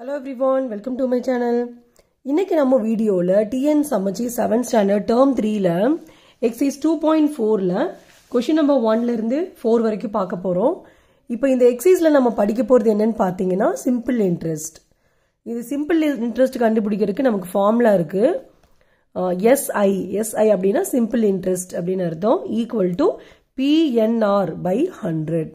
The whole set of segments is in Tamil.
Hello everyone welcome to my channel இன்னைக்கு நம்ம வீடியோவில் டிஎன் சமைச்சி செவன்த் ஸ்டாண்டர்ட் டேர்ம் த்ரீல எக்ஸைஸ் டூ பாயிண்ட் ஃபோரில் கொஷின் நம்பர் ஒன்லேருந்து ஃபோர் வரைக்கும் பார்க்க போகிறோம் இப்போ இந்த எக்ஸைஸில் நம்ம படிக்க போகிறது என்னன்னு பார்த்தீங்கன்னா சிம்பிள் இன்ட்ரெஸ்ட் இது சிம்பிள் இன்ட்ரெஸ்ட் கண்டுபிடிக்கிறதுக்கு நமக்கு ஃபார்முலா இருக்குது எஸ்ஐ எஸ்ஐ அப்படின்னா சிம்பிள் இன்ட்ரெஸ்ட் அப்படின்னு அர்த்தம் equal to PNR by hundred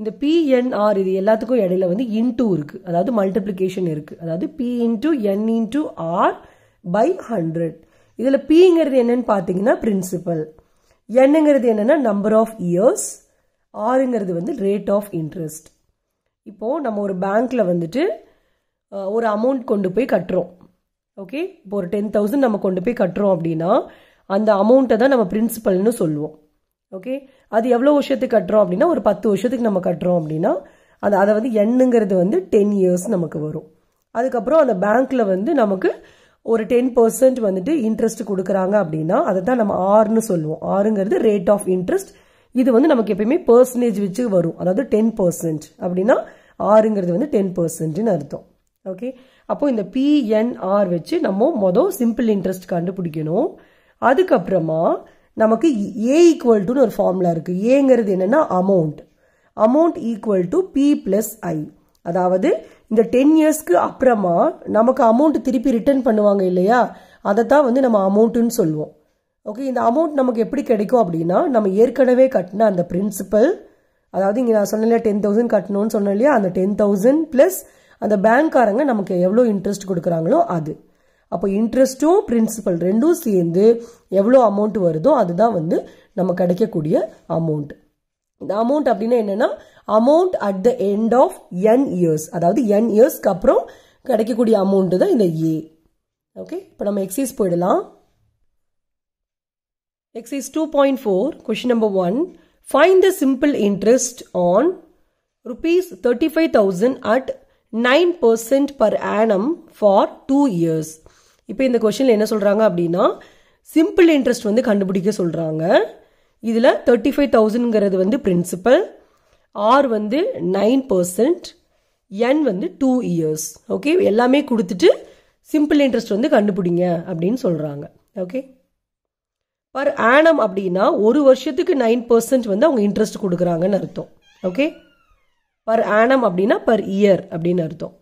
இந்த பிஎன்ஆர் இது எல்லாத்துக்கும் இடையில வந்து இன்டூ இருக்குது அதாவது மல்டிப்ளிகேஷன் இருக்குது அதாவது P into N into R by hundred இதில் பிங்கிறது என்னன்னு பாத்தீங்கன்னா பிரின்சிபல் என்னங்கிறது என்னென்னா நம்பர் ஆஃப் இயர்ஸ் ஆறுங்கிறது வந்து ரேட் ஆஃப் இன்ட்ரெஸ்ட் இப்போது நம்ம ஒரு பேங்க்கில் வந்துட்டு ஒரு அமௌண்ட் கொண்டு போய் கட்டுறோம் ஓகே இப்போ ஒரு டென் தௌசண்ட் நம்ம கொண்டு போய் கட்டுறோம் அப்படின்னா அந்த அமௌண்ட்டை தான் நம்ம பிரின்சிபல்னு சொல்லுவோம் ஓகே அது எவ்வளோ வருஷத்துக்கு கட்டுறோம் அப்படின்னா ஒரு பத்து வருஷத்துக்கு நம்ம கட்டுறோம் அப்படின்னா அந்த அதை வந்து எண்ணுங்கிறது வந்து டென் இயர்ஸ் நமக்கு வரும் அதுக்கப்புறம் அந்த பேங்க்கில் வந்து நமக்கு ஒரு டென் பர்சன்ட் வந்துட்டு இன்ட்ரெஸ்ட் கொடுக்குறாங்க அப்படின்னா அதை தான் நம்ம ஆறுன்னு சொல்லுவோம் ஆறுங்கிறது ரேட் ஆஃப் இன்ட்ரெஸ்ட் இது வந்து நமக்கு எப்பயுமே பர்சன்டேஜ் வச்சு வரும் அதாவது டென் பர்சன்ட் அப்படின்னா ஆறுங்கிறது வந்து டென் பர்சன்ட்னு அர்த்தம் ஓகே அப்போது இந்த பிஎன்ஆர் வச்சு நம்ம மொதல் சிம்பிள் இன்ட்ரெஸ்ட் கண்டுபிடிக்கணும் அதுக்கப்புறமா நமக்கு ஏ ஈக்குவல் டுன்னு ஒரு ஃபார்முலா இருக்குது ஏங்கிறது என்னன்னா amount amount equal to P plus I அதாவது இந்த டென் இயர்ஸ்க்கு அப்புறமா நமக்கு அமௌண்ட் திருப்பி ரிட்டர்ன் பண்ணுவாங்க இல்லையா அதை தான் வந்து நம்ம அமௌண்ட்டுன்னு சொல்லுவோம் ஓகே இந்த அமௌண்ட் நமக்கு எப்படி கிடைக்கும் அப்படின்னா நம்ம ஏற்கனவே கட்டின அந்த பிரின்சிபல் அதாவது இங்கே நான் சொன்ன டென் தௌசண்ட் கட்டணும்னு சொன்னேன் இல்லையா அந்த டென் தௌசண்ட் ப்ளஸ் அந்த பேங்க்காரங்க நமக்கு எவ்வளோ இன்ட்ரெஸ்ட் கொடுக்குறாங்களோ அது அப்போ இன்ட்ரெஸ்ட்டும் பிரின்சிபல் ரெண்டும் சேர்ந்து எவ்வளோ அமௌண்ட் வருதோ அதுதான் வந்து நம்ம கிடைக்கக்கூடிய அமௌண்ட் இந்த அமௌண்ட் அப்படின்னா என்னன்னா amount at the end of N years அதாவது என் இயர்ஸ்க்கு அப்புறம் கிடைக்கக்கூடிய அமௌண்ட் தான் இந்த ஏ ஓகே இப்போ நம்ம எக்ஸைஸ் போயிடலாம் exercise two point four question number one find the simple interest on rupees thirty five thousand at nine percent per annum for two years இப்போ இந்த கொஷனில் என்ன சொல்கிறாங்க அப்படின்னா சிம்பிள் இன்ட்ரெஸ்ட் வந்து கண்டுபிடிக்க சொல்கிறாங்க இதில் தேர்ட்டி ஃபைவ் தௌசண்ட்ங்கிறது வந்து பிரின்சிபல் ஆர் வந்து நைன் பர்சன்ட் என் வந்து டூ இயர்ஸ் ஓகே எல்லாமே கொடுத்துட்டு சிம்பிள் இன்ட்ரெஸ்ட் வந்து கண்டுபிடிங்க அப்படின்னு சொல்கிறாங்க ஓகே பர் ஆனம் அப்படின்னா ஒரு வருஷத்துக்கு நைன் பர்சன்ட் வந்து அவங்க இன்ட்ரெஸ்ட் கொடுக்குறாங்கன்னு அர்த்தம் ஓகே பர் ஆனம் அப்படின்னா பர் இயர் அப்படின்னு அர்த்தம்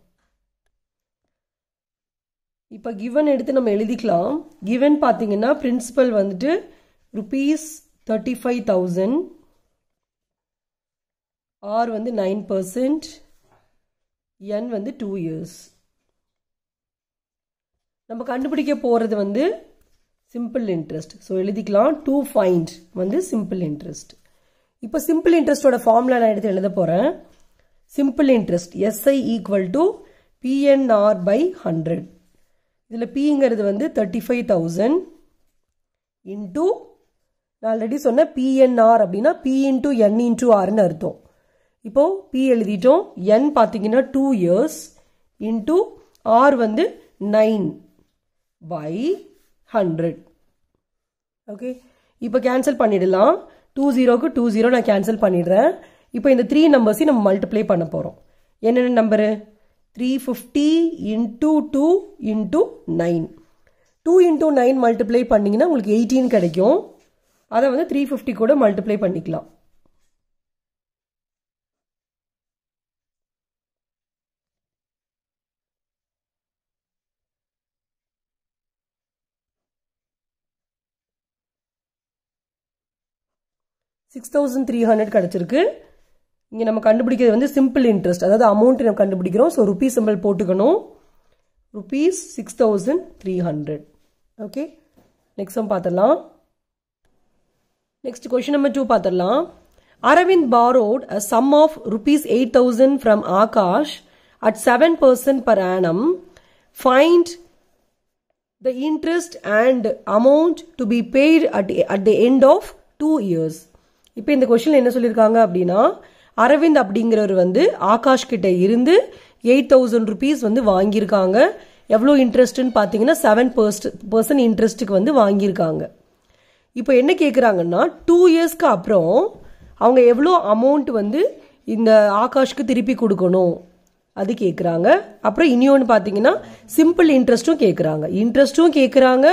இப்போ கிவன் எடுத்து நம்ம எழுதிக்கலாம் கிவன் பார்த்தீங்கன்னா பிரின்சிபல் வந்துட்டு rupees thirty five thousand R வந்து நைன் பர்சன்ட் என் வந்து டூ இயர்ஸ் நம்ம கண்டுபிடிக்க போகிறது வந்து சிம்பிள் இன்ட்ரெஸ்ட் ஸோ எழுதிக்கலாம் டூ ஃபைண்ட் வந்து சிம்பிள் இன்ட்ரெஸ்ட் இப்போ சிம்பிள் இன்ட்ரெஸ்டோட ஃபார்முலா நான் எடுத்து எழுத போகிறேன் simple interest SI equal to PNR by hundred இதில் பிங்கிறது வந்து தேர்ட்டி ஃபைவ் தௌசண்ட் இன்டூ நான் ஆல்ரெடி சொன்னேன் பிஎன்ஆர் அப்படின்னா பி இன்டூ என் இன்டூ ஆர்னு அர்த்தம் இப்போது பி எழுதிட்டோம் என் பார்த்தீங்கன்னா டூ இயர்ஸ் இன்டூ ஆர் வந்து நைன் பை ஹண்ட்ரட் ஓகே இப்போ கேன்சல் பண்ணிடலாம் டூ ஜீரோக்கு டூ ஜீரோ நான் கேன்சல் பண்ணிடுறேன் இப்போ இந்த த்ரீ நம்பர்ஸையும் நம்ம மல்டிப்ளை பண்ண போகிறோம் என்னென்ன number 350 into 2 into 9 2 into 9 multiply பண்ணிங்கன்னா உங்களுக்கு 18 கிடைக்கும் அதை வந்து 350 கூட multiply பண்ணிக்கலாம் சிக்ஸ் தௌசண்ட் த்ரீ ஹண்ட்ரட் கிடச்சிருக்கு இங்கே நம்ம கண்டுபிடிக்கிறது வந்து சிம்பிள் இன்ட்ரெஸ்ட் அதாவது அமௌண்ட் நம்ம கண்டுபிடிக்கிறோம் ஸோ ருபீஸ் சிம்பிள் போட்டுக்கணும் rupees six thousand three hundred okay next நம்ம பார்த்துடலாம் நெக்ஸ்ட் கொஷின் நம்பர் டூ பார்த்துடலாம் Aravind borrowed a sum of rupees eight thousand from Akash at seven percent per annum find the interest and amount to be paid at at the end of two years இப்போ இந்த கொஷின் என்ன சொல்லியிருக்காங்க அப்படின்னா அரவிந்த் அப்படிங்கிறவர் வந்து ஆகாஷ் கிட்ட இருந்து எயிட் தௌசண்ட் ருபீஸ் வந்து வாங்கியிருக்காங்க எவ்வளோ இன்ட்ரெஸ்ட்னு பார்த்தீங்கன்னா செவன் பர்ஸ்ட் பர்சன்ட் இன்ட்ரெஸ்ட்டுக்கு வந்து வாங்கியிருக்காங்க இப்போ என்ன கேட்குறாங்கன்னா டூ இயர்ஸ்க்கு அப்புறம் அவங்க எவ்வளோ அமௌண்ட் வந்து இந்த ஆகாஷ்க்கு திருப்பி கொடுக்கணும் அது கேட்குறாங்க அப்புறம் இன்னொன்று பார்த்தீங்கன்னா சிம்பிள் இன்ட்ரெஸ்ட்டும் கேட்குறாங்க இன்ட்ரெஸ்ட்டும் கேட்குறாங்க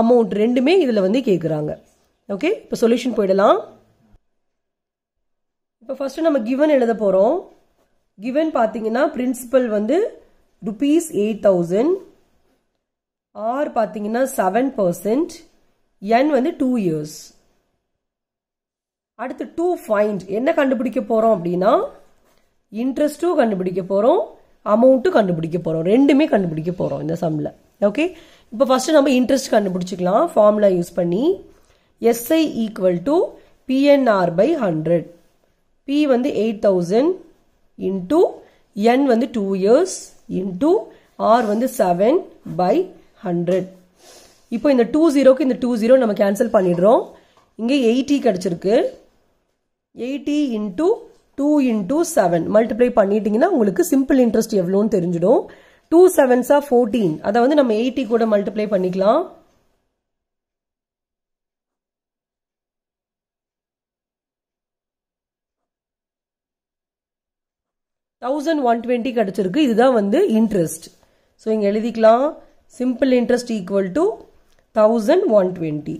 அமௌண்ட் ரெண்டுமே இதில் வந்து கேட்குறாங்க ஓகே இப்போ சொல்யூஷன் போயிடலாம் இப்போ ஃபர்ஸ்ட் நம்ம கிவன் எழுத போகிறோம் கிவன் பார்த்தீங்கன்னா பிரின்சிபல் வந்து ருபீஸ் எயிட் தௌசண்ட் ஆர் பார்த்தீங்கன்னா செவன் பர்சன்ட் என் வந்து டூ இயர்ஸ் அடுத்து டூ ஃபைண்ட் என்ன கண்டுபிடிக்க போகிறோம் அப்படின்னா இன்ட்ரெஸ்ட்டும் கண்டுபிடிக்க போகிறோம் அமௌண்ட்டும் கண்டுபிடிக்க போகிறோம் ரெண்டுமே கண்டுபிடிக்க போகிறோம் இந்த சம்மில் ஓகே இப்போ ஃபர்ஸ்ட் நம்ம இன்ட்ரெஸ்ட் கண்டுபிடிச்சிக்கலாம் ஃபார்முலா யூஸ் பண்ணி SI equal to PNR by hundred P வந்து எயிட் தௌசண்ட் இன்டூ என் வந்து டூ இயர்ஸ் இன்டூ ஆர் வந்து செவன் பை ஹண்ட்ரட் இப்போ இந்த டூ ஜீரோக்கு இந்த டூ ஜீரோ நம்ம கேன்சல் பண்ணிடுறோம் இங்கே எயிட்டி கிடச்சிருக்கு eighty into two into seven multiply பண்ணிட்டுங்கினா உங்களுக்கு சிம்பிள் இன்ட்ரெஸ்ட் எவ்வளோன்னு 2 டூ are ஃபோர்டீன் அதை வந்து நம்ம எயிட்டி கூட multiply பண்ணிக்கலாம் தௌசண்ட் ஒன் டுவெண்ட்டி கிடச்சிருக்கு இதுதான் வந்து இன்ட்ரெஸ்ட் ஸோ இங்கே எழுதிக்கலாம் simple interest equal to thousand one twenty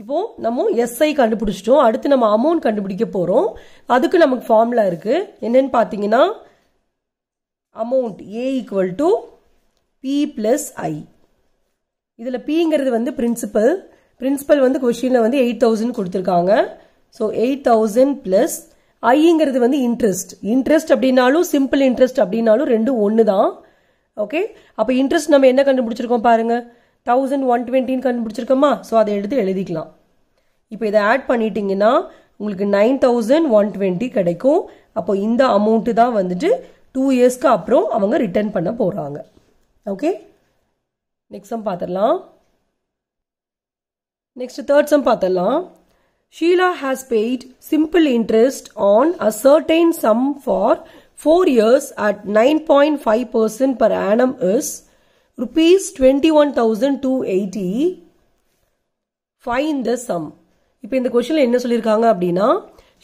இப்போ நம்ம எஸ்ஐ கண்டுபிடிச்சிட்டோம் அடுத்து நம்ம அமௌண்ட் கண்டுபிடிக்க போகிறோம் அதுக்கு நமக்கு ஃபார்முலா இருக்குது என்னன்னு பார்த்தீங்கன்னா amount A equal to P plus I இதில் பிங்கிறது வந்து பிரின்சிபல் பிரின்சிபல் வந்து கொஷினில் வந்து எயிட் தௌசண்ட் கொடுத்துருக்காங்க ஸோ எயிட் தௌசண்ட் ப்ளஸ் ஐங்கிறது வந்து இன்ட்ரெஸ்ட் இன்ட்ரெஸ்ட் அப்படின்னாலும் சிம்பிள் இன்ட்ரெஸ்ட் அப்படின்னாலும் ரெண்டும் ஒன்று தான் ஓகே அப்போ இன்ட்ரெஸ்ட் நம்ம என்ன கண்டுபிடிச்சிருக்கோம் பாருங்க தௌசண்ட் ஒன் டுவெண்ட்டின்னு கண்டுபிடிச்சிருக்கோமா ஸோ அதை எடுத்து எழுதிக்கலாம் இப்போ இதை ஆட் பண்ணிட்டீங்கன்னா உங்களுக்கு நைன் தௌசண்ட் ஒன் டுவெண்ட்டி கிடைக்கும் அப்போ இந்த அமௌண்ட்டு தான் வந்துட்டு டூ இயர்ஸ்க்கு அப்புறம் அவங்க ரிட்டர்ன் பண்ண போகிறாங்க ஓகே நெக்ஸ்ட் சம் பார்த்துடலாம் நெக்ஸ்ட் தேர்ட் சம் பார்த்துடலாம் Sheila has paid simple interest on a certain sum for 4 years at 9.5% per annum is rupees 21,280. Find the sum. இப்போ இந்த கொஷனில் என்ன சொல்லியிருக்காங்க அப்படின்னா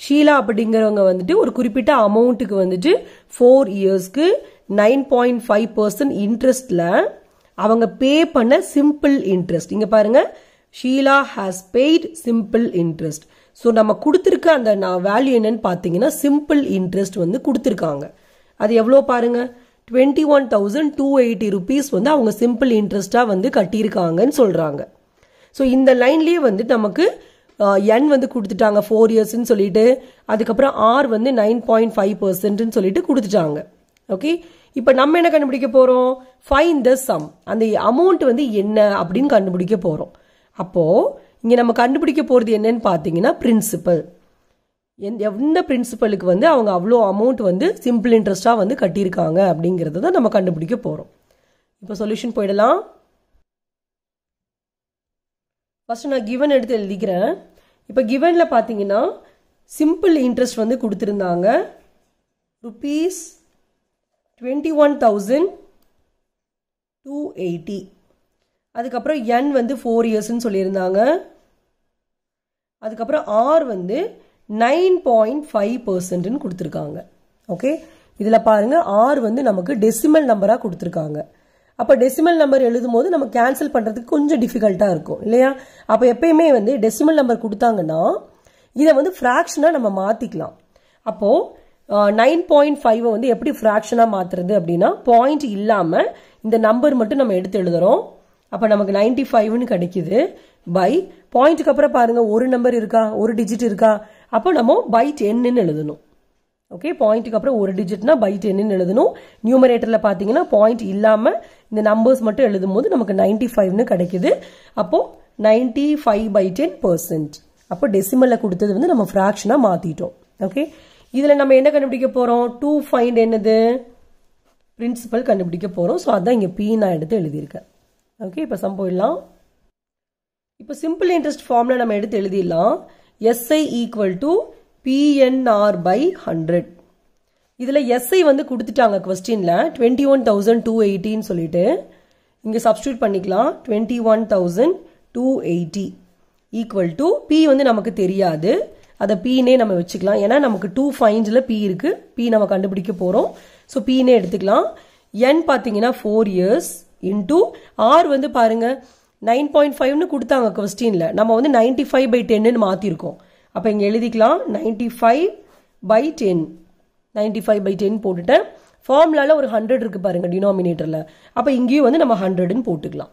ஷீலா அப்படிங்கிறவங்க வந்துட்டு ஒரு குறிப்பிட்ட அமௌண்ட்டுக்கு வந்துட்டு ஃபோர் இயர்ஸ்க்கு நைன் பாயிண்ட் ஃபைவ் பர்சன்ட் இன்ட்ரெஸ்ட்டில் அவங்க பே பண்ண சிம்பிள் இன்ட்ரெஸ்ட் இங்கே பாருங்கள் Sheila has paid simple interest so நம்ம கொடுத்துருக்க அந்த நான் வேல்யூ என்னன்னு பார்த்தீங்கன்னா சிம்பிள் இன்ட்ரெஸ்ட் வந்து கொடுத்துருக்காங்க அது எவ்வளோ பாருங்க twenty one thousand two eighty rupees வந்து அவங்க சிம்பிள் இன்ட்ரெஸ்ட்டாக வந்து கட்டியிருக்காங்கன்னு சொல்கிறாங்க ஸோ இந்த லைன்லேயே வந்து நமக்கு என் வந்து கொடுத்துட்டாங்க ஃபோர் இயர்ஸ்ன்னு சொல்லிட்டு அதுக்கப்புறம் ஆர் வந்து நைன் பாயிண்ட் ஃபைவ் பர்சன்ட்னு சொல்லிட்டு கொடுத்துட்டாங்க ஓகே இப்போ நம்ம என்ன கண்டுபிடிக்க போகிறோம் ஃபைன் த சம் அந்த அமௌண்ட் வந்து என்ன அப்படின்னு கண்டுபிடிக்க போகிறோம் அப்போது இங்கே நம்ம கண்டுபிடிக்க போகிறது என்னன்னு பார்த்தீங்கன்னா பிரின்சிபல் எந்த பிரின்சிபலுக்கு வந்து அவங்க அவ்வளோ அமௌண்ட் வந்து சிம்பிள் இன்ட்ரெஸ்ட்டாக வந்து கட்டியிருக்காங்க அப்படிங்கிறத தான் நம்ம கண்டுபிடிக்க போகிறோம் இப்போ சொல்யூஷன் போயிடலாம் ஃபஸ்ட்டு நான் கிவன் எடுத்து எழுதிக்கிறேன் இப்போ கிவனில் பார்த்தீங்கன்னா சிம்பிள் இன்ட்ரெஸ்ட் வந்து கொடுத்துருந்தாங்க rupees twenty one thousand two eighty அதுக்கப்புறம் என் வந்து ஃபோர் இயர்ஸ்ன்னு சொல்லியிருந்தாங்க அதுக்கப்புறம் ஆர் வந்து நைன் பாயிண்ட் ஃபைவ் பர்சன்ட்னு கொடுத்துருக்காங்க ஓகே இதில் பாருங்கள் ஆர் வந்து நமக்கு டெசிமல் நம்பராக கொடுத்துருக்காங்க அப்போ டெசிமல் நம்பர் எழுதும் போது நம்ம கேன்சல் பண்ணுறதுக்கு கொஞ்சம் டிஃபிகல்ட்டாக இருக்கும் இல்லையா அப்போ எப்பயுமே வந்து டெசிமல் நம்பர் கொடுத்தாங்கன்னா இதை வந்து ஃப்ராக்ஷனாக நம்ம மாற்றிக்கலாம் அப்போது நைன் பாயிண்ட் ஃபைவை வந்து எப்படி ஃப்ராக்ஷனாக மாற்றுறது அப்படின்னா பாயிண்ட் இல்லாமல் இந்த நம்பர் மட்டும் நம்ம எடுத்து எழுதுகிறோம் அப்போ நமக்கு நைன்டி ஃபைவ்னு கிடைக்குது பை பாயிண்ட்டுக்கு அப்புறம் பாருங்கள் ஒரு நம்பர் இருக்கா ஒரு டிஜிட் இருக்கா அப்போ நம்ம பை டென்னு எழுதணும் ஓகே பாயிண்ட்டுக்கு அப்புறம் ஒரு டிஜிட்னா பை டென்னு எழுதணும் நியூமரேட்டரில் பார்த்தீங்கன்னா பாயிண்ட் இல்லாமல் இந்த நம்பர்ஸ் மட்டும் எழுதும் போது நமக்கு நைன்டி ஃபைவ்னு கிடைக்குது அப்போது ninety five by ten percent அப்போ டெசிமலில் கொடுத்தது வந்து நம்ம ஃப்ராக்ஷனாக மாற்றிட்டோம் ஓகே இதில் நம்ம என்ன கண்டுபிடிக்க போகிறோம் டூ ஃபைண்ட் என்னது பிரின்சிபல் கண்டுபிடிக்க போகிறோம் ஸோ அதான் இங்கே பி நான் எடுத்து எழுதியிருக்கேன் ஓகே இப்போ சம் போயிடலாம் இப்போ சிம்பிள் இன்ட்ரெஸ்ட் ஃபார்மில் நம்ம எடுத்து எழுதிடலாம் SI equal to PNR by hundred இதில் எஸ்ஐ வந்து கொடுத்துட்டாங்க கொஸ்டினில் டுவெண்ட்டி ஒன் தௌசண்ட் டூ எயிட்டின்னு சொல்லிட்டு இங்கே சப்ஸ்டியூட் பண்ணிக்கலாம் twenty one thousand two eighty equal to P வந்து நமக்கு தெரியாது அதை பீனே நம்ம வச்சுக்கலாம் ஏன்னா நமக்கு டூ ஃபைன்ஸில் பி இருக்குது பி நம்ம கண்டுபிடிக்க போகிறோம் ஸோ பீனே எடுத்துக்கலாம் என் பார்த்தீங்கன்னா ஃபோர் இயர்ஸ் இன்டூ ஆர் வந்து பாருங்க நைன் பாயிண்ட் ஃபைவ்னு கொடுத்தாங்க கொஸ்டினில் நம்ம வந்து நைன்டி ஃபைவ் பை டென்னு மாற்றிருக்கோம் அப்போ இங்கே எழுதிக்கலாம் ninety five by ten ninety five by ten போட்டுட்டேன் ஃபார்முலாவில் ஒரு ஹண்ட்ரட் இருக்குது பாருங்கள் டினாமினேட்டரில் அப்போ இங்கேயும் வந்து நம்ம ஹண்ட்ரடுன்னு போட்டுக்கலாம்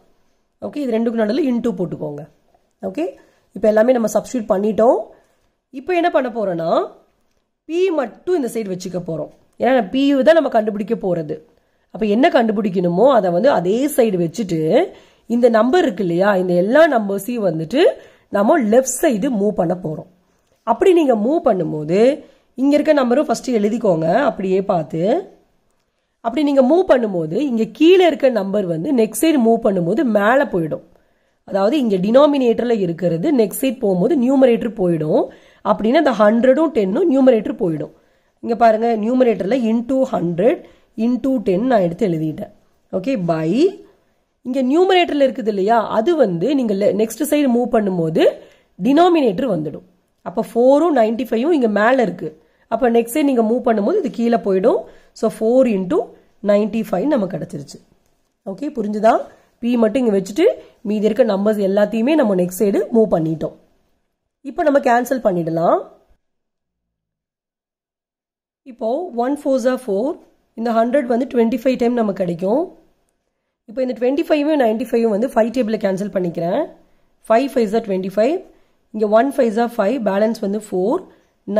ஓகே இது ரெண்டுக்கும் நடுவில் இன்டூ போட்டுக்கோங்க ஓகே இப்போ எல்லாமே நம்ம சப்ஸ்டியூட் பண்ணிட்டோம் இப்போ என்ன பண்ண போகிறோன்னா பி மட்டும் இந்த சைடு வச்சுக்க போகிறோம் ஏன்னா பி தான் நம்ம கண்டுபிடிக்க போகிறது அப்போ என்ன கண்டுபிடிக்கணுமோ அதை வந்து அதே சைடு வச்சுட்டு இந்த நம்பர் இருக்கு இல்லையா இந்த எல்லா நம்பர்ஸையும் வந்துட்டு நம்ம லெஃப்ட் சைடு மூவ் பண்ண போகிறோம் அப்படி நீங்கள் மூவ் பண்ணும்போது இங்கே இருக்க நம்பரும் ஃபஸ்ட்டு எழுதிக்கோங்க அப்படியே பார்த்து அப்படி நீங்கள் மூவ் பண்ணும்போது இங்கே கீழே இருக்க நம்பர் வந்து நெக்ஸ்ட் சைடு மூவ் பண்ணும்போது மேலே போயிடும் அதாவது இங்கே டினாமினேட்டரில் இருக்கிறது நெக்ஸ்ட் சைட் போகும்போது நியூமரேட்டர் போயிடும் அப்படின்னா அந்த ஹண்ட்ரடும் டென்னும் நியூமரேட்டர் போயிடும் இங்கே பாருங்கள் நியூமரேட்டரில் டூ ஹண்ட்ரட் இன்டூ டென் நான் எடுத்து எழுதிட்டேன் ஓகே பை இங்கே நியூமரேட்டரில் இருக்குது இல்லையா அது வந்து நீங்கள் நெக்ஸ்ட் சைடு மூவ் பண்ணும்போது டினாமினேட்டர் வந்துடும் அப்போ ஃபோரும் நைன்டி ஃபைவும் இங்கே மேலே இருக்குது அப்போ நெக்ஸ்ட் சைடு நீங்கள் மூவ் பண்ணும்போது இது கீழே போயிடும் so four into ninety five நம்ம கிடச்சிருச்சு ஓகே புரிஞ்சுதா பி மட்டும் இங்கே வச்சுட்டு மீதி இருக்க நம்பர்ஸ் எல்லாத்தையுமே நம்ம நெக்ஸ்ட் சைடு மூவ் பண்ணிட்டோம் இப்போ நம்ம கேன்சல் பண்ணிடலாம் இப்போ ஒன் ஃபோர் ஜா ஃபோர் இந்த ஹண்ட்ரட் வந்து டுவெண்ட்டி ஃபைவ் டைம் நமக்கு கிடைக்கும் இப்போ இந்த டுவெண்ட்டி ஃபைவும் நைன்ட்டி ஃபைவும் வந்து ஃபைவ் டேபிளில் கேன்சல் பண்ணிக்கிறேன் ஃபைவ் ஃபைவ் தான் டுவெண்ட்டி ஃபைவ் இங்கே ஒன் ஃபைவ் ஃபைவ் பேலன்ஸ் வந்து ஃபோர்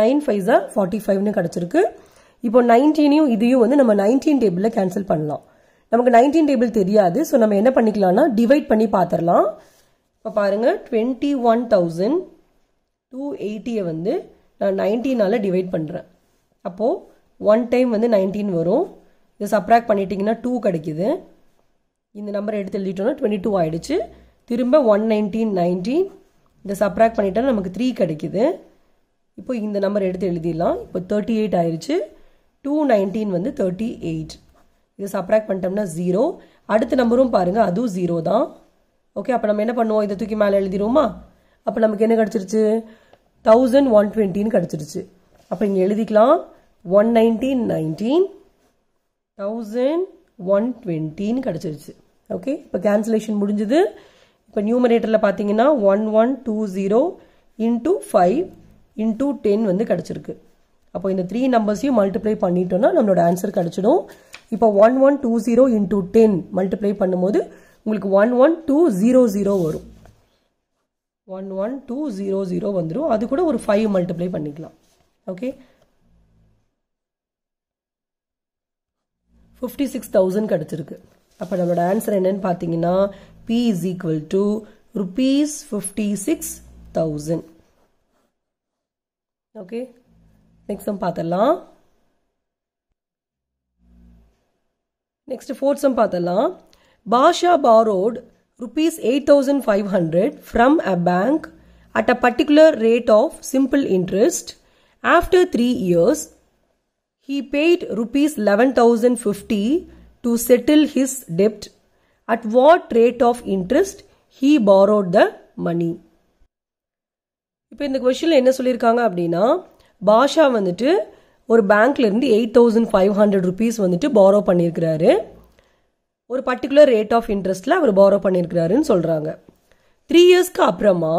நைன் ஃபைவ் ஃபார்ட்டி ஃபைவ்னு கிடச்சிருக்கு இப்போ நைன்டீனையும் இதையும் வந்து நம்ம நைன்டீன் டேபிளில் கேன்சல் பண்ணலாம் நமக்கு நைன்டீன் டேபிள் தெரியாது ஸோ நம்ம என்ன பண்ணிக்கலாம்னா டிவைட் பண்ணி பார்த்துடலாம் இப்போ பாருங்கள் டுவெண்ட்டி ஒன் தௌசண்ட் டூ எயிட்டியை வந்து நான் நைன்டீனால் டிவைட் பண்ணுறேன் அப்போது ஒன் டைம் வந்து நைன்டீன் வரும் இதை சப்ராக்ட் பண்ணிட்டீங்கன்னா டூ கிடைக்கிது இந்த நம்பர் எடுத்து எழுதிட்டோம்னா டுவெண்ட்டி டூ ஆகிடுச்சு திரும்ப ஒன் நைன்டீன் நைன்டீன் இதை சப்ராக்ட் பண்ணிட்டோம்னா நமக்கு த்ரீ கிடைக்கிது இப்போ இந்த நம்பர் எடுத்து எழுதிடலாம் இப்போ தேர்ட்டி எயிட் ஆயிடுச்சு டூ நைன்டீன் வந்து தேர்ட்டி எயிட் இதை சப்ராக்ட் பண்ணிட்டோம்னா ஜீரோ அடுத்த நம்பரும் பாருங்கள் அதுவும் ஜீரோ தான் ஓகே அப்போ நம்ம என்ன பண்ணுவோம் இதை தூக்கி மேலே எழுதிடுவோமா அப்போ நமக்கு என்ன கிடச்சிருச்சு தௌசண்ட் ஒன் டுவெண்ட்டின்னு கிடச்சிருச்சு அப்போ இங்கே எழுதிக்கலாம் ஒன் நைன்டீன் தௌசண்ட் ஒன் டுவெண்ட்டின்னு கிடச்சிருச்சு ஓகே இப்போ கேன்சலேஷன் முடிஞ்சது இப்போ நியூமரேட்டரில் பார்த்தீங்கன்னா one one two zero into five into ten வந்து கிடச்சிருக்கு அப்போ இந்த த்ரீ நம்பர்ஸையும் மல்டிப்ளை பண்ணிட்டோம்னா நம்மளோட ஆன்சர் கிடச்சிடும் இப்போ one one two zero into ten multiply பண்ணும்போது உங்களுக்கு one one two zero zero வரும் one one two zero zero வந்துடும் அது கூட ஒரு ஃபைவ் மல்டிப்ளை பண்ணிக்கலாம் ஓகே ஃபிஃப்டி சிக்ஸ் தௌசண்ட் கிடச்சிருக்கு அப்போ நம்மளோட ஆன்சர் என்னன்னு பார்த்தீங்கன்னா P is equal to rupees fifty six thousand okay next sum பார்த்துடலாம் நெக்ஸ்ட் ஃபோர்த் சம் பார்த்துடலாம் Basha borrowed rupees eight thousand five hundred from a bank at a particular rate of simple interest after three years He paid rupees 11,050 to settle his debt. At what rate of interest he borrowed the money? இப்போ இந்த கொஷனில் என்ன சொல்லியிருக்காங்க அப்படின்னா பாஷா வந்துட்டு ஒரு பேங்க்லேருந்து eight thousand five hundred rupees வந்துட்டு பாரோ பண்ணியிருக்கிறாரு ஒரு பர்டிகுலர் ரேட் ஆஃப் இன்ட்ரெஸ்ட்டில் அவர் பாரோ பண்ணியிருக்கிறாருன்னு சொல்கிறாங்க த்ரீ இயர்ஸ்க்கு அப்புறமா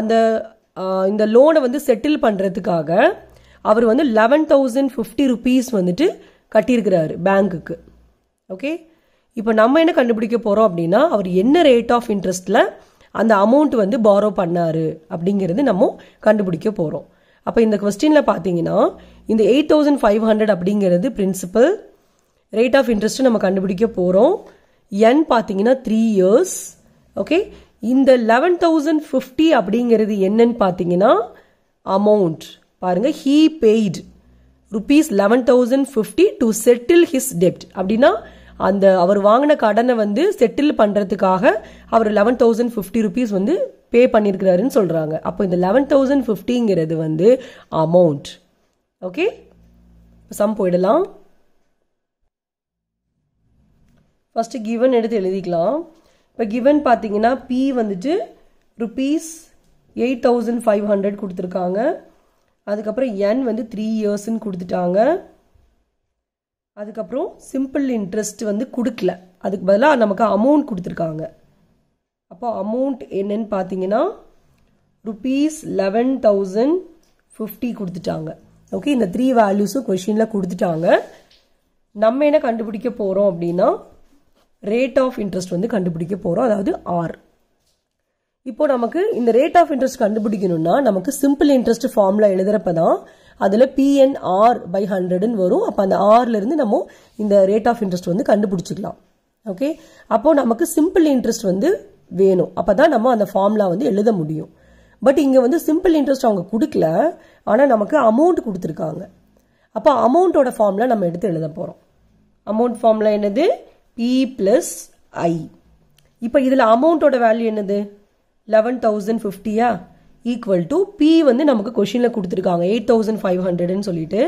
அந்த இந்த லோனை வந்து செட்டில் பண்ணுறதுக்காக அவர் வந்து லெவன் தௌசண்ட் ஃபிஃப்டி ருபீஸ் வந்துட்டு கட்டியிருக்கிறாரு பேங்க்குக்கு ஓகே இப்போ நம்ம என்ன கண்டுபிடிக்க போகிறோம் அப்படின்னா அவர் என்ன ரேட் ஆஃப் இன்ட்ரெஸ்ட்டில் அந்த அமௌண்ட் வந்து பாரோ பண்ணார் அப்படிங்கிறது நம்ம கண்டுபிடிக்க போகிறோம் அப்போ இந்த கொஸ்டினில் பார்த்தீங்கன்னா இந்த எயிட் தௌசண்ட் ஃபைவ் ஹண்ட்ரட் அப்படிங்கிறது பிரின்சிபல் ரேட் ஆஃப் இன்ட்ரெஸ்ட்டு நம்ம கண்டுபிடிக்க போகிறோம் என் பார்த்தீங்கன்னா த்ரீ இயர்ஸ் ஓகே இந்த லெவன் தௌசண்ட் ஃபிஃப்டி அப்படிங்கிறது என்னன்னு பார்த்தீங்கன்னா அமௌண்ட் பாருங்கள் he paid rupees eleven thousand fifty to settle his டெப்ட் அப்படின்னா அந்த அவர் வாங்கின கடனை வந்து செட்டில் பண்ணுறதுக்காக அவர் லெவன் தௌசண்ட் ஃபிஃப்டி ருபீஸ் வந்து பே பண்ணியிருக்கிறாருன்னு சொல்கிறாங்க அப்போ இந்த லெவன் தௌசண்ட் ஃபிஃப்டிங்கிறது வந்து அமௌண்ட் ஓகே சம் போயிடலாம் ஃபர்ஸ்ட் கிவன் எடுத்து எழுதிக்கலாம் இப்போ கிவன் பார்த்தீங்கன்னா பி வந்துட்டு rupees eight thousand five hundred கொடுத்துருக்காங்க அதுக்கப்புறம் என் வந்து த்ரீ இயர்ஸ்ன்னு கொடுத்துட்டாங்க அதுக்கப்புறம் சிம்பிள் இன்ட்ரெஸ்ட் வந்து கொடுக்கல அதுக்கு பதிலாக நமக்கு அமௌண்ட் கொடுத்துருக்காங்க அப்போ அமௌண்ட் என்னன்னு பார்த்தீங்கன்னா ருபீஸ் லெவன் தௌசண்ட் ஃபிஃப்டி கொடுத்துட்டாங்க ஓகே இந்த த்ரீ வேல்யூஸும் கொஷினில் கொடுத்துட்டாங்க நம்ம என்ன கண்டுபிடிக்க போகிறோம் அப்படின்னா ரேட் ஆஃப் இன்ட்ரெஸ்ட் வந்து கண்டுபிடிக்க போகிறோம் அதாவது ஆர் இப்போ நமக்கு இந்த ரேட் ஆஃப் இன்ட்ரெஸ்ட் கண்டுபிடிக்கணும்னா நமக்கு சிம்பிள் இன்ட்ரெஸ்ட் ஃபார்ம்ல எழுதுறப்ப தான் அதில் பிஎன்ஆர் பை ஹண்ட்ரட்னு வரும் அப்போ அந்த ஆர்லேருந்து நம்ம இந்த ரேட் ஆஃப் இன்ட்ரெஸ்ட் வந்து கண்டுபிடிச்சிக்கலாம் ஓகே அப்போது நமக்கு சிம்பிள் இன்ட்ரெஸ்ட் வந்து வேணும் அப்போ தான் நம்ம அந்த ஃபார்முலா வந்து எழுத முடியும் பட் இங்கே வந்து சிம்பிள் இன்ட்ரெஸ்ட் அவங்க கொடுக்கல ஆனால் நமக்கு அமௌண்ட் கொடுத்துருக்காங்க அப்போ அமௌண்ட்டோட ஃபார்ம்ல நம்ம எடுத்து எழுத போகிறோம் அமௌண்ட் ஃபார்ம்ல என்னது பி ப்ளஸ் ஐ இப்போ இதில் அமௌண்ட்டோட வேல்யூ என்னது லெவன் தௌசண்ட் ஃபிஃப்டியா ஈக்குவல் டு பி வந்து நமக்கு கொஷினில் கொடுத்துருக்காங்க எயிட் தௌசண்ட் ஃபைவ் ஹண்ட்ரட்னு சொல்லிட்டு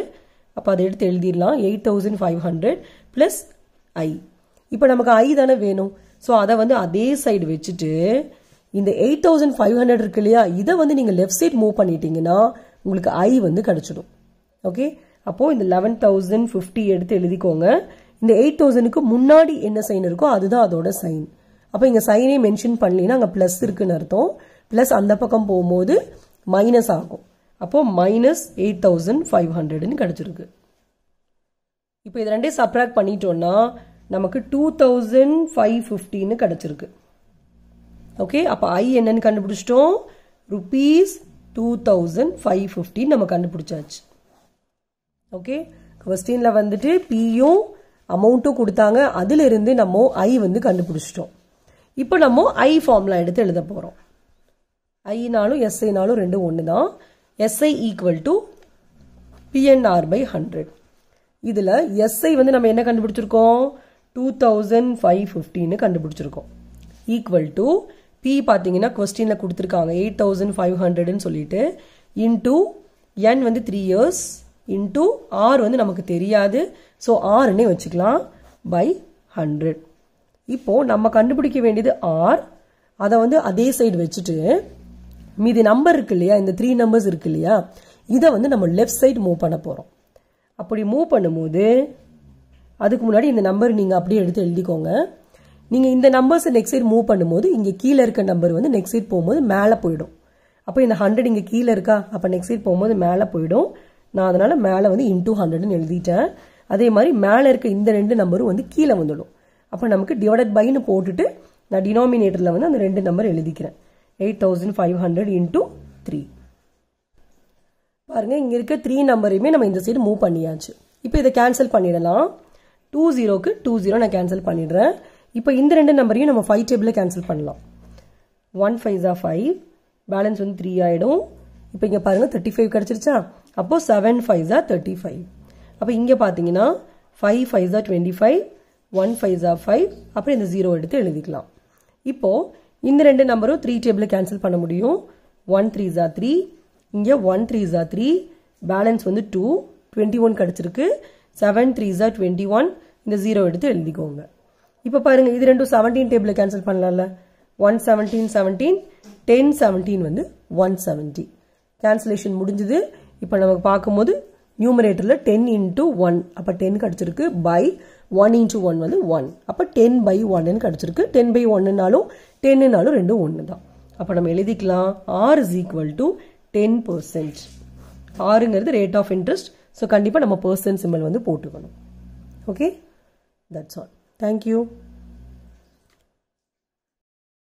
அப்போ அதை எடுத்து எழுதிடலாம் eight thousand five hundred plus I இப்போ நமக்கு ஐ தானே வேணும் ஸோ அதை வந்து அதே சைடு வச்சுட்டு இந்த எயிட் தௌசண்ட் ஃபைவ் ஹண்ட்ரட் இருக்கு இல்லையா இதை வந்து நீங்கள் லெஃப்ட் சைட் மூவ் பண்ணிட்டீங்கன்னா உங்களுக்கு ஐ வந்து கிடச்சிடும் ஓகே அப்போது இந்த லெவன் தௌசண்ட் ஃபிஃப்டி எடுத்து எழுதிக்கோங்க இந்த எயிட் தௌசண்ட்க்கு முன்னாடி என்ன சைன் இருக்கோ அதுதான் அதோட சைன் அப்போ இங்கே சைனே மென்ஷன் பண்ணலின்னா அங்கே ப்ளஸ் இருக்குன்னு அர்த்தம் ப்ளஸ் அந்த பக்கம் போகும்போது மைனஸ் ஆகும் அப்போது மைனஸ் எயிட் தௌசண்ட் ஃபைவ் ஹண்ட்ரட்னு கிடச்சிருக்கு இப்போ இது ரெண்டே சப்ராக்ட் பண்ணிட்டோன்னா நமக்கு டூ தௌசண்ட் ஃபைவ் ஃபிஃப்டின்னு கிடச்சிருக்கு ஓகே அப்போ ஐ என்னன்னு கண்டுபிடிச்சிட்டோம் ருபீஸ் டூ தௌசண்ட் ஃபைவ் ஃபிஃப்டின்னு நம்ம கண்டுபிடிச்சாச்சு ஓகே கொஸ்டினில் வந்துட்டு பியும் அமௌண்ட்டும் கொடுத்தாங்க அதிலிருந்து நம்ம ஐ வந்து கண்டுபிடிச்சிட்டோம் இப்போ நம்ம ஐ ஃபார்ம்லாம் எடுத்து எழுத போகிறோம் ஐனாலும் எஸ்ஐனாலும் ரெண்டு ஒன்று தான் SI equal to PNR by hundred இதில் எஸ்ஐ வந்து நம்ம என்ன கண்டுபிடிச்சிருக்கோம் டூ தௌசண்ட் ஃபைவ் ஃபிஃப்டின்னு கண்டுபிடிச்சிருக்கோம் ஈக்குவல் டு பி பார்த்தீங்கன்னா கொஸ்டினில் கொடுத்துருக்காங்க எயிட் தௌசண்ட் ஃபைவ் ஹண்ட்ரட்னு சொல்லிட்டு இன்டூ என் வந்து த்ரீ இயர்ஸ் இன்டூ ஆர் வந்து நமக்கு தெரியாது ஸோ ஆறுன்னே வச்சுக்கலாம் பை ஹண்ட்ரட் இப்போ நம்ம கண்டுபிடிக்க வேண்டியது ஆர் அதை வந்து அதே சைடு வச்சுட்டு மீதி நம்பர் இருக்கு இல்லையா இந்த த்ரீ நம்பர்ஸ் இருக்கு இல்லையா இதை வந்து நம்ம லெஃப்ட் சைடு மூவ் பண்ண போகிறோம் அப்படி மூவ் பண்ணும்போது அதுக்கு முன்னாடி இந்த நம்பர் நீங்கள் அப்படியே எடுத்து எழுதிக்கோங்க நீங்கள் இந்த நம்பர்ஸை நெக்ஸ்ட் சைட் மூவ் பண்ணும்போது இங்கே கீழே இருக்க நம்பர் வந்து நெக்ஸ்ட் சைட் போகும்போது மேலே போயிடும் அப்போ இந்த ஹண்ட்ரட் இங்கே கீழே இருக்கா அப்போ நெக்ஸ்ட் சைட் போகும்போது மேலே போயிடும் நான் அதனால் மேலே வந்து இன்டூ ஹண்ட்ரட்னு எழுதிட்டேன் அதே மாதிரி மேலே இருக்க இந்த ரெண்டு நம்பரும் வந்து கீழே வந்துடும் அப்போ நமக்கு டிவைடட் பைன்னு போட்டுட்டு நான் டினாமினேட்டரில் வந்து அந்த ரெண்டு நம்பர் எழுதிக்கிறேன் eight thousand five hundred into three பாருங்கள் இங்கே இருக்க த்ரீ நம்பரையுமே நம்ம இந்த சைடு மூவ் பண்ணியாச்சு இப்போ இதை கேன்சல் பண்ணிடலாம் டூ ஜீரோக்கு டூ ஜீரோ நான் கேன்சல் பண்ணிடுறேன் இப்போ இந்த ரெண்டு நம்பரையும் நம்ம ஃபைவ் டேபிளில் கேன்சல் பண்ணலாம் ஒன் ஃபைவ் ஜா ஃபைவ் பேலன்ஸ் வந்து த்ரீ ஆகிடும் இப்போ இங்கே பாருங்கள் தேர்ட்டி ஃபைவ் கிடச்சிருச்சா அப்போது செவன் ஃபைவ் ஜா தேர்ட்டி ஃபைவ் அப்போ இங்கே பார்த்தீங்கன்னா ஃபைவ் ஃபைவ் ஜா டுவெண்ட்டி ஃபைவ் ஒன் ஃபைவ் ஜா ஃபைவ் அப்புறம் இந்த ஜீரோ எடுத்து எழுதிக்கலாம் இப்போது இந்த ரெண்டு நம்பரும் த்ரீ டேபிள் கேன்சல் பண்ண முடியும் ஒன் த்ரீ ஜா த்ரீ இங்கே ஒன் த்ரீ ஜா த்ரீ பேலன்ஸ் வந்து டூ டுவெண்ட்டி ஒன் கிடச்சிருக்கு செவன் த்ரீ ஜா டுவெண்ட்டி ஒன் இந்த ஜீரோ எடுத்து எழுதிக்கோங்க இப்போ பாருங்கள் இது ரெண்டும் செவன்டீன் டேபிளை கேன்சல் பண்ணலாம்ல one seventeen seventeen ten seventeen வந்து ஒன் செவன்ட்டி கேன்சலேஷன் முடிஞ்சது இப்போ நமக்கு பார்க்கும்போது நியூமரேட்டரில் டென் இன்ட்டு ஒன் அப்போ டென் கிடச்சிருக்கு பை ஒன் இன்ட்டு ஒன் வந்து ஒன் அப்போ டென் பை ஒன்னு கிடச்சிருக்கு டென் பை ஒன்னுனாலும் டென்னுனாலும் ரெண்டும் ஒன்று தான் அப்போ நம்ம எழுதிக்கலாம் R is equal to ten percent ஆறுங்கிறது ரேட் ஆஃப் இன்ட்ரெஸ்ட் ஸோ கண்டிப்பாக நம்ம பர்சன் சிம்பிள் வந்து போட்டுக்கணும் ஓகே தட்ஸ் ஆல் தேங்க்யூ